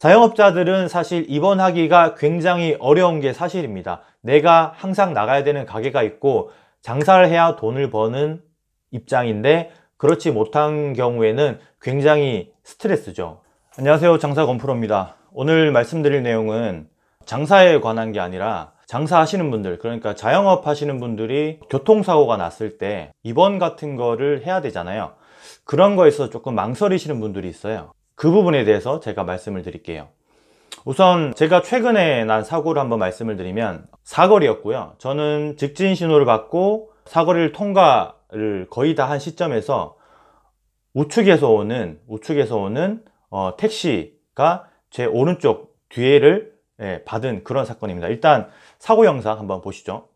자영업자들은 사실 입원하기가 굉장히 어려운 게 사실입니다. 내가 항상 나가야 되는 가게가 있고 장사를 해야 돈을 버는 입장인데 그렇지 못한 경우에는 굉장히 스트레스죠. 안녕하세요. 장사 건프로입니다. 오늘 말씀드릴 내용은 장사에 관한 게 아니라 장사하시는 분들 그러니까 자영업 하시는 분들이 교통사고가 났을 때 입원 같은 거를 해야 되잖아요. 그런 거에서 조금 망설이시는 분들이 있어요. 그 부분에 대해서 제가 말씀을 드릴게요 우선 제가 최근에 난 사고를 한번 말씀을 드리면 사거리였고요 저는 직진 신호를 받고 사거리를 통과를 거의 다 한 시점에서 우측에서 오는 우측에서 오는 어, 택시가 제 오른쪽 뒤에를 예, 받은 그런 사건입니다 일단 사고 영상 한번 보시죠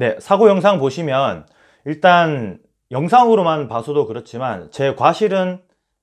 네, 사고 영상 보시면 일단 영상으로만 봐서도 그렇지만 제 과실은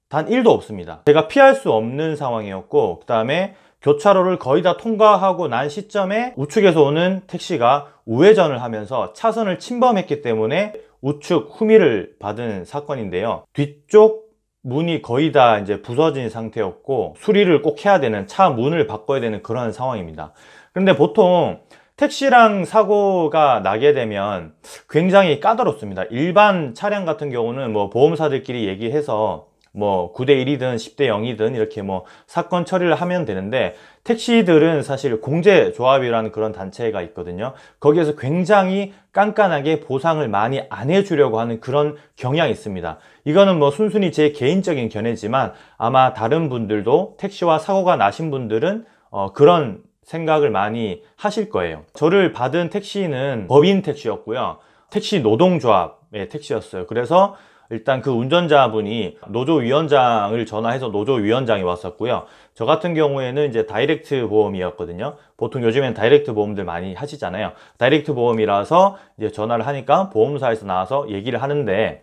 단 1도 없습니다. 제가 피할 수 없는 상황이었고 그 다음에 교차로를 거의 다 통과하고 난 시점에 우측에서 오는 택시가 우회전을 하면서 차선을 침범했기 때문에 우측 후미를 받은 사건인데요. 뒤쪽 문이 거의 다 이제 부서진 상태였고 수리를 꼭 해야 되는 차 문을 바꿔야 되는 그런 상황입니다. 그런데 보통 택시랑 사고가 나게 되면 굉장히 까다롭습니다. 일반 차량 같은 경우는 뭐 보험사들끼리 얘기해서 뭐 9대 1이든 10대 0이든 이렇게 뭐 사건 처리를 하면 되는데 택시들은 사실 공제조합이라는 그런 단체가 있거든요. 거기에서 굉장히 깐깐하게 보상을 많이 안 해주려고 하는 그런 경향이 있습니다. 이거는 뭐 순순히 제 개인적인 견해지만 아마 다른 분들도 택시와 사고가 나신 분들은 어, 그런 생각을 많이 하실 거예요 저를 받은 택시는 법인 택시였고요 택시 노동조합의 택시였어요 그래서 일단 그 운전자분이 노조위원장을 전화해서 노조위원장이 왔었고요 저 같은 경우에는 이제 다이렉트 보험이었거든요 보통 요즘엔 다이렉트 보험들 많이 하시잖아요 다이렉트 보험이라서 이제 전화를 하니까 보험사에서 나와서 얘기를 하는데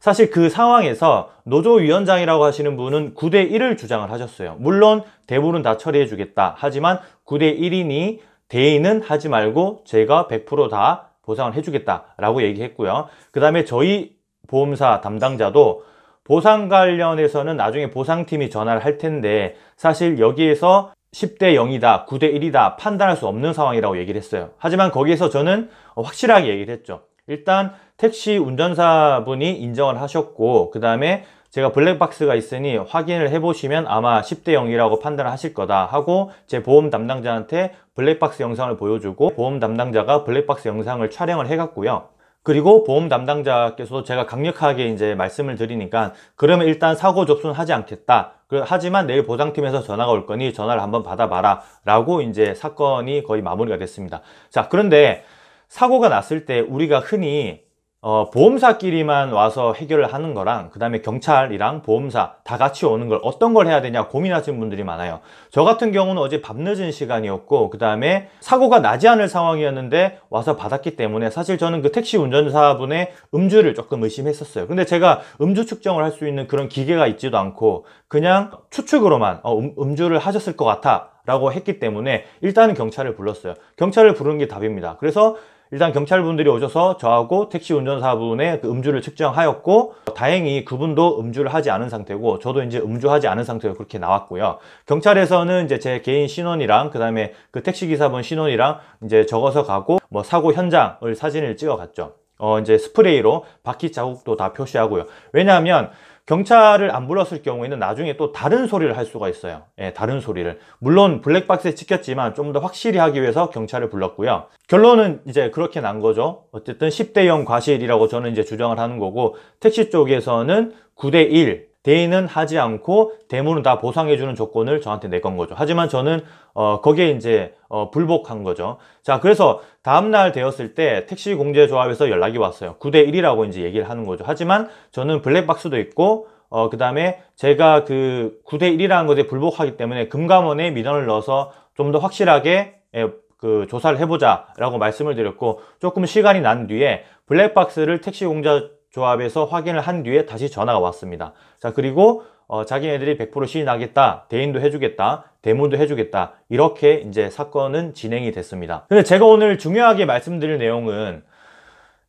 사실 그 상황에서 노조위원장이라고 하시는 분은 9대1을 주장을 하셨어요. 물론 대부분 다 처리해주겠다. 하지만 9대1이니 대의는 하지 말고 제가 100%다 보상을 해주겠다라고 얘기했고요. 그 다음에 저희 보험사 담당자도 보상 관련해서는 나중에 보상팀이 전화를 할 텐데 사실 여기에서 10대 0이다, 9대 1이다 판단할 수 없는 상황이라고 얘기를 했어요. 하지만 거기에서 저는 확실하게 얘기를 했죠. 일단 택시 운전사분이 인정을 하셨고 그 다음에 제가 블랙박스가 있으니 확인을 해보시면 아마 10대 0이라고 판단을 하실 거다 하고 제 보험 담당자한테 블랙박스 영상을 보여주고 보험 담당자가 블랙박스 영상을 촬영을 해갔고요. 그리고 보험 담당자께서도 제가 강력하게 이제 말씀을 드리니까 그러면 일단 사고 접수는 하지 않겠다. 그, 하지만 내일 보상팀에서 전화가 올 거니 전화를 한번 받아봐라 라고 이제 사건이 거의 마무리가 됐습니다. 자 그런데 사고가 났을 때 우리가 흔히 어, 보험사끼리만 와서 해결을 하는 거랑 그 다음에 경찰이랑 보험사 다 같이 오는 걸 어떤 걸 해야 되냐 고민하시는 분들이 많아요 저 같은 경우는 어제 밤늦은 시간이었고 그 다음에 사고가 나지 않을 상황이었는데 와서 받았기 때문에 사실 저는 그 택시 운전사분의 음주를 조금 의심했었어요 근데 제가 음주 측정을 할 수 있는 그런 기계가 있지도 않고 그냥 추측으로만 어, 음, 음주를 하셨을 것 같아 라고 했기 때문에 일단은 경찰을 불렀어요 경찰을 부르는 게 답입니다 그래서 일단 경찰분들이 오셔서 저하고 택시 운전사분의 그 음주를 측정하였고 다행히 그분도 음주를 하지 않은 상태고 저도 이제 음주하지 않은 상태로 그렇게 나왔고요. 경찰에서는 이제 제 개인 신원이랑 그다음에 그 택시 기사분 신원이랑 이제 적어서 가고 뭐 사고 현장을 사진을 찍어 갔죠. 어 이제 스프레이로 바퀴 자국도 다 표시하고요. 왜냐하면 경찰을 안 불렀을 경우에는 나중에 또 다른 소리를 할 수가 있어요 예, 다른 소리를 물론 블랙박스에 찍혔지만 좀 더 확실히 하기 위해서 경찰을 불렀고요 결론은 이제 그렇게 난 거죠 어쨌든 10대 0 과실이라고 저는 이제 주장을 하는 거고 택시 쪽에서는 9대 1 대인은 하지 않고 대문은다 보상해주는 조건을 저한테 내건 거죠. 하지만 저는 어, 거기에 이제 어, 불복한 거죠. 자, 그래서 다음날 되었을 때 택시 공제조합에서 연락이 왔어요. 9대 1이라고 이제 얘기를 하는 거죠. 하지만 저는 블랙박스도 있고 어, 그 다음에 제가 그 9대 1이라는 것에 불복하기 때문에 금감원에 민원을 넣어서 좀 더 확실하게 예, 그 조사를 해보자 라고 말씀을 드렸고 조금 시간이 난 뒤에 블랙박스를 택시공자 조합에서 확인을 한 뒤에 다시 전화가 왔습니다. 자 그리고 어, 자기네들이 100% 신이 나겠다 대인도 해주겠다, 대문도 해주겠다 이렇게 이제 사건은 진행이 됐습니다. 근데 제가 오늘 중요하게 말씀드릴 내용은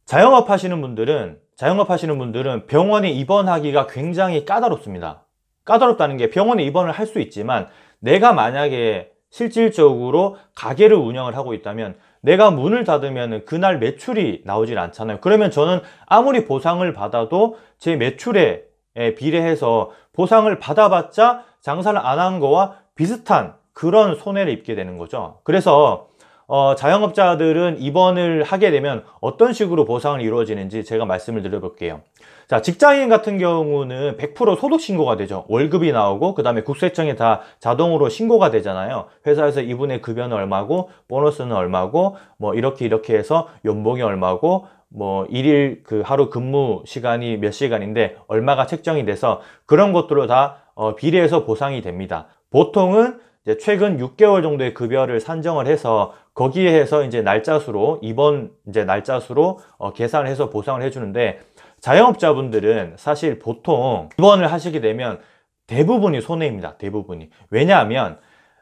자영업 하시는 분들은 자영업 하시는 분들은 병원에 입원하기가 굉장히 까다롭습니다. 까다롭다는 게 병원에 입원을 할 수 있지만 내가 만약에 실질적으로 가게를 운영을 하고 있다면 내가 문을 닫으면 그날 매출이 나오질 않잖아요 그러면 저는 아무리 보상을 받아도 제 매출에 비례해서 보상을 받아봤자 장사를 안 한 거와 비슷한 그런 손해를 입게 되는 거죠 그래서 어, 자영업자들은 입원을 하게 되면 어떤 식으로 보상을 이루어지는지 제가 말씀을 드려볼게요. 자, 직장인 같은 경우는 100% 소득 신고가 되죠. 월급이 나오고 그 다음에 국세청에 다 자동으로 신고가 되잖아요. 회사에서 이분의 급여는 얼마고 보너스는 얼마고 뭐 이렇게 이렇게 해서 연봉이 얼마고 뭐 일일 그 하루 근무 시간이 몇 시간인데 얼마가 책정이 돼서 그런 것들로 다 어, 비례해서 보상이 됩니다. 보통은 이제 최근 6개월 정도의 급여를 산정을 해서 거기에 해서 이제 날짜 수로 이번 이제 날짜 수로 어, 계산을 해서 보상을 해주는데 자영업자분들은 사실 보통 입원을 하시게 되면 대부분이 손해입니다. 대부분이. 왜냐하면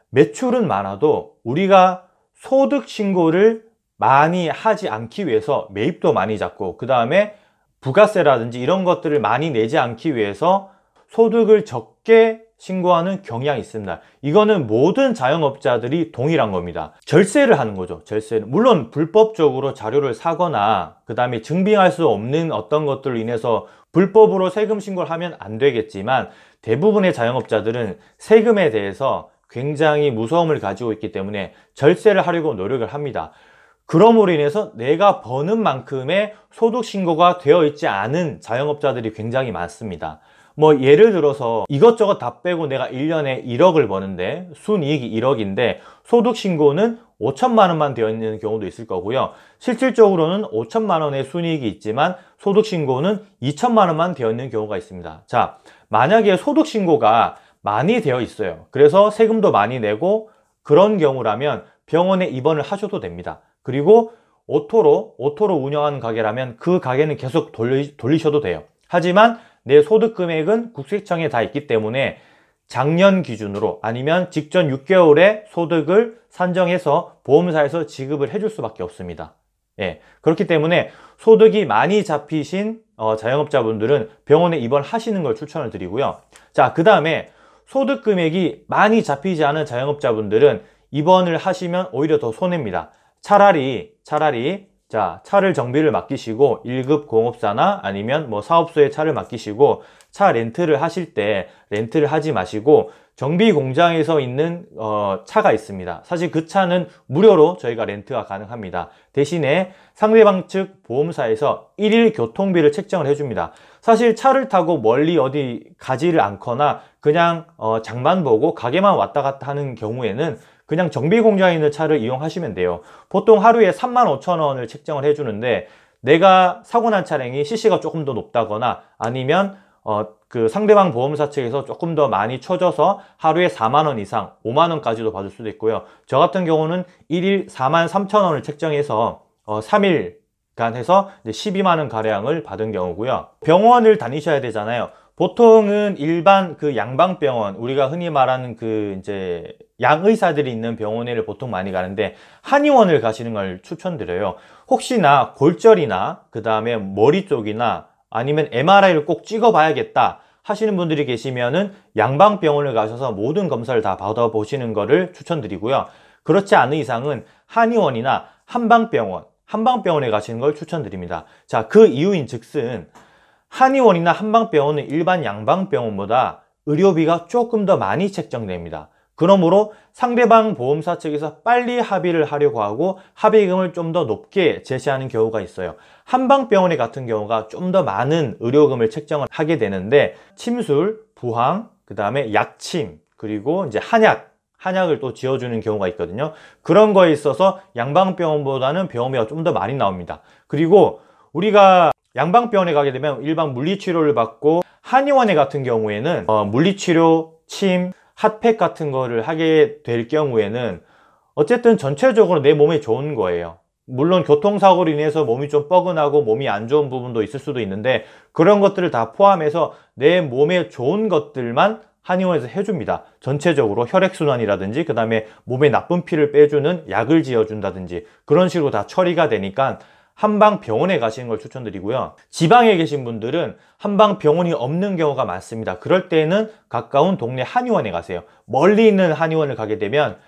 매출은 많아도 우리가 소득 신고를 많이 하지 않기 위해서 매입도 많이 잡고 그 다음에 부가세라든지 이런 것들을 많이 내지 않기 위해서 소득을 적게 신고하는 경향이 있습니다. 이거는 모든 자영업자들이 동일한 겁니다. 절세를 하는 거죠. 절세는 물론 불법적으로 자료를 사거나 그 다음에 증빙할 수 없는 어떤 것들로 인해서 불법으로 세금 신고를 하면 안 되겠지만 대부분의 자영업자들은 세금에 대해서 굉장히 무서움을 가지고 있기 때문에 절세를 하려고 노력을 합니다. 그럼으로 인해서 내가 버는 만큼의 소득 신고가 되어 있지 않은 자영업자들이 굉장히 많습니다. 뭐 예를 들어서 이것저것 다 빼고 내가 1년에 1억을 버는데 순이익이 1억인데 소득신고는 5천만 원만 되어 있는 경우도 있을 거고요. 실질적으로는 5천만 원의 순이익이 있지만 소득신고는 2천만 원만 되어 있는 경우가 있습니다. 자, 만약에 소득신고가 많이 되어 있어요. 그래서 세금도 많이 내고 그런 경우라면 병원에 입원을 하셔도 됩니다. 그리고 오토로, 오토로 운영하는 가게라면 그 가게는 계속 돌리, 돌리셔도 돼요. 하지만 내 소득 금액은 국세청에 다 있기 때문에 작년 기준으로 아니면 직전 6개월의 소득을 산정해서 보험사에서 지급을 해줄 수밖에 없습니다. 예, 그렇기 때문에 소득이 많이 잡히신 어, 자영업자분들은 병원에 입원하시는 걸 추천을 드리고요. 자, 그 다음에 소득 금액이 많이 잡히지 않은 자영업자분들은 입원을 하시면 오히려 더 손해입니다. 차라리 차라리 자, 차를 정비를 맡기시고 1급 공업사나 아니면 뭐 사업소에 차를 맡기시고 차 렌트를 하실 때 렌트를 하지 마시고 정비 공장에서 있는 어, 차가 있습니다. 사실 그 차는 무료로 저희가 렌트가 가능합니다. 대신에 상대방 측 보험사에서 1일 교통비를 책정을 해줍니다. 사실 차를 타고 멀리 어디 가지를 않거나 그냥 어, 장만 보고 가게만 왔다 갔다 하는 경우에는 그냥 정비공장에 있는 차를 이용하시면 돼요. 보통 하루에 35,000원을 책정을 해주는데 내가 사고 난 차량이 cc가 조금 더 높다거나 아니면 어, 그 상대방 보험사 측에서 조금 더 많이 쳐져서 하루에 4만원 이상 5만원까지도 받을 수도 있고요 저 같은 경우는 1일 4만 3천원을 책정해서 어, 3일 간 해서 12만원 가량을 받은 경우고요 병원을 다니셔야 되잖아요 보통은 일반 그 양방병원 우리가 흔히 말하는 그 이제 양의사들이 있는 병원에를 보통 많이 가는데 한의원을 가시는 걸 추천드려요 혹시나 골절이나 그 다음에 머리 쪽이나 아니면 MRI를 꼭 찍어 봐야겠다 하시는 분들이 계시면은 양방병원을 가셔서 모든 검사를 다 받아보시는 것을 추천드리고요 그렇지 않은 이상은 한의원이나 한방병원 한방병원에 가시는 걸 추천드립니다 자 그 이유인 즉슨 한의원이나 한방병원은 일반 양방병원보다 의료비가 조금 더 많이 책정됩니다. 그러므로 상대방 보험사 측에서 빨리 합의를 하려고 하고 합의금을 좀 더 높게 제시하는 경우가 있어요. 한방병원의 같은 경우가 좀 더 많은 의료금을 책정을 하게 되는데 침술, 부항, 그 다음에 약침, 그리고 이제 한약, 한약을 또 지어주는 경우가 있거든요. 그런 거에 있어서 양방병원보다는 병원비가 좀 더 많이 나옵니다. 그리고 우리가 양방병원에 가게 되면 일반 물리치료를 받고 한의원에 같은 경우에는 어, 물리치료, 침, 핫팩 같은 거를 하게 될 경우에는 어쨌든 전체적으로 내 몸에 좋은 거예요 물론 교통사고로 인해서 몸이 좀 뻐근하고 몸이 안 좋은 부분도 있을 수도 있는데 그런 것들을 다 포함해서 내 몸에 좋은 것들만 한의원에서 해줍니다 전체적으로 혈액순환이라든지 그 다음에 몸에 나쁜 피를 빼주는 약을 지어준다든지 그런 식으로 다 처리가 되니까 한방병원에 가시는 걸 추천드리고요. 지방에 계신 분들은 한방병원이 없는 경우가 많습니다. 그럴 때는 가까운 동네 한의원에 가세요. 멀리 있는 한의원을 가게 되면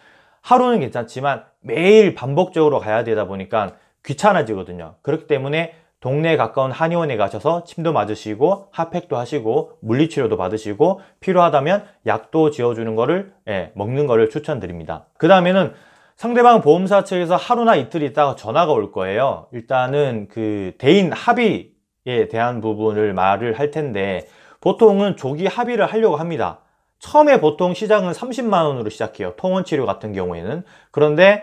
하루는 괜찮지만 매일 반복적으로 가야 되다 보니까 귀찮아지거든요. 그렇기 때문에 동네에 가까운 한의원에 가셔서 침도 맞으시고 핫팩도 하시고 물리치료도 받으시고 필요하다면 약도 지어주는 거를 예, 먹는 거를 추천드립니다. 그 다음에는 상대방 보험사 측에서 하루나 이틀 있다가 전화가 올 거예요. 일단은 그 대인 합의에 대한 부분을 말을 할 텐데 보통은 조기 합의를 하려고 합니다. 처음에 보통 시장은 30만 원으로 시작해요. 통원 치료 같은 경우에는. 그런데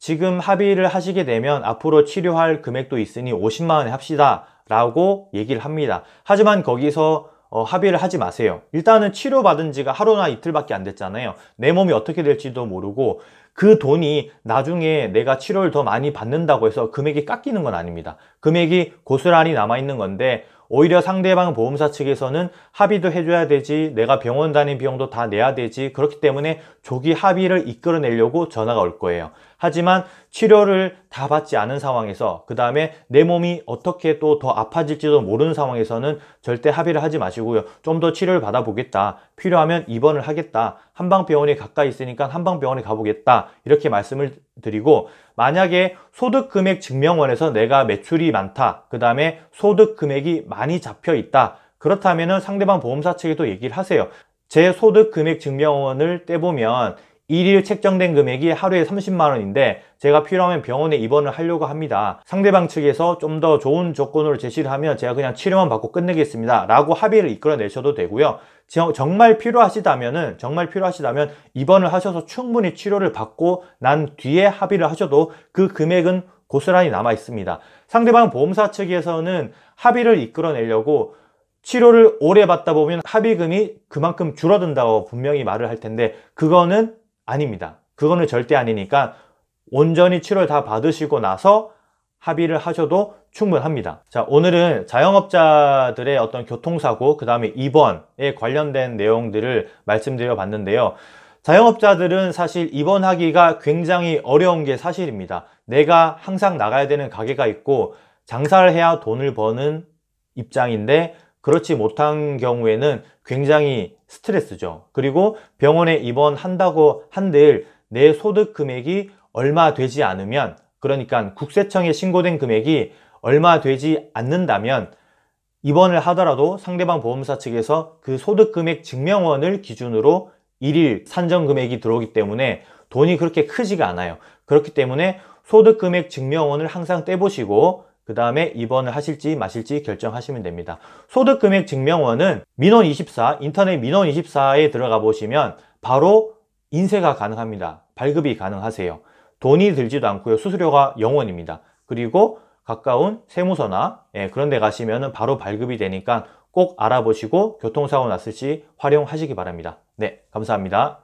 지금 합의를 하시게 되면 앞으로 치료할 금액도 있으니 50만 원에 합시다 라고 얘기를 합니다. 하지만 거기서 어, 합의를 하지 마세요. 일단은 치료받은 지가 하루나 이틀밖에 안 됐잖아요. 내 몸이 어떻게 될지도 모르고 그 돈이 나중에 내가 치료를 더 많이 받는다고 해서 금액이 깎이는 건 아닙니다. 금액이 고스란히 남아있는 건데 오히려 상대방 보험사 측에서는 합의도 해줘야 되지 내가 병원 다닌 비용도 다 내야 되지 그렇기 때문에 조기 합의를 이끌어내려고 전화가 올 거예요. 하지만 치료를 다 받지 않은 상황에서 그 다음에 내 몸이 어떻게 또 더 아파질지도 모르는 상황에서는 절대 합의를 하지 마시고요. 좀 더 치료를 받아보겠다. 필요하면 입원을 하겠다. 한방병원에 가까이 있으니까 한방병원에 가보겠다. 이렇게 말씀을 드리고 만약에 소득금액 증명원에서 내가 매출이 많다. 그 다음에 소득금액이 많이 잡혀 있다. 그렇다면 상대방 보험사 측에도 얘기를 하세요. 제 소득 금액 증명원을 떼보면 1일 책정된 금액이 하루에 30만원인데 제가 필요하면 병원에 입원을 하려고 합니다. 상대방 측에서 좀 더 좋은 조건으로 제시를 하면 제가 그냥 치료만 받고 끝내겠습니다. 라고 합의를 이끌어내셔도 되고요. 정말 필요하시다면은 정말 필요하시다면 입원을 하셔서 충분히 치료를 받고 난 뒤에 합의를 하셔도 그 금액은 고스란히 남아 있습니다. 상대방 보험사 측에서는 합의를 이끌어내려고 치료를 오래 받다 보면 합의금이 그만큼 줄어든다고 분명히 말을 할 텐데 그거는 아닙니다. 그거는 절대 아니니까 온전히 치료를 다 받으시고 나서 합의를 하셔도 충분합니다. 자, 오늘은 자영업자들의 어떤 교통사고, 그 다음에 입원에 관련된 내용들을 말씀드려 봤는데요. 자영업자들은 사실 입원하기가 굉장히 어려운 게 사실입니다. 내가 항상 나가야 되는 가게가 있고, 장사를 해야 돈을 버는 입장인데, 그렇지 못한 경우에는 굉장히 스트레스죠. 그리고 병원에 입원한다고 한들 내 소득 금액이 얼마 되지 않으면 그러니까 국세청에 신고된 금액이 얼마 되지 않는다면 입원을 하더라도 상대방 보험사 측에서 그 소득 금액 증명원을 기준으로 일일 산정 금액이 들어오기 때문에 돈이 그렇게 크지가 않아요. 그렇기 때문에 소득 금액 증명원을 항상 떼보시고 그 다음에 입원을 하실지 마실지 결정하시면 됩니다. 소득금액 증명원은 민원24, 인터넷 민원24에 들어가 보시면 바로 인쇄가 가능합니다. 발급이 가능하세요. 돈이 들지도 않고요. 수수료가 0원입니다. 그리고 가까운 세무서나 예, 그런 데 가시면 바로 발급이 되니까 꼭 알아보시고 교통사고 났을 시 활용하시기 바랍니다. 네, 감사합니다.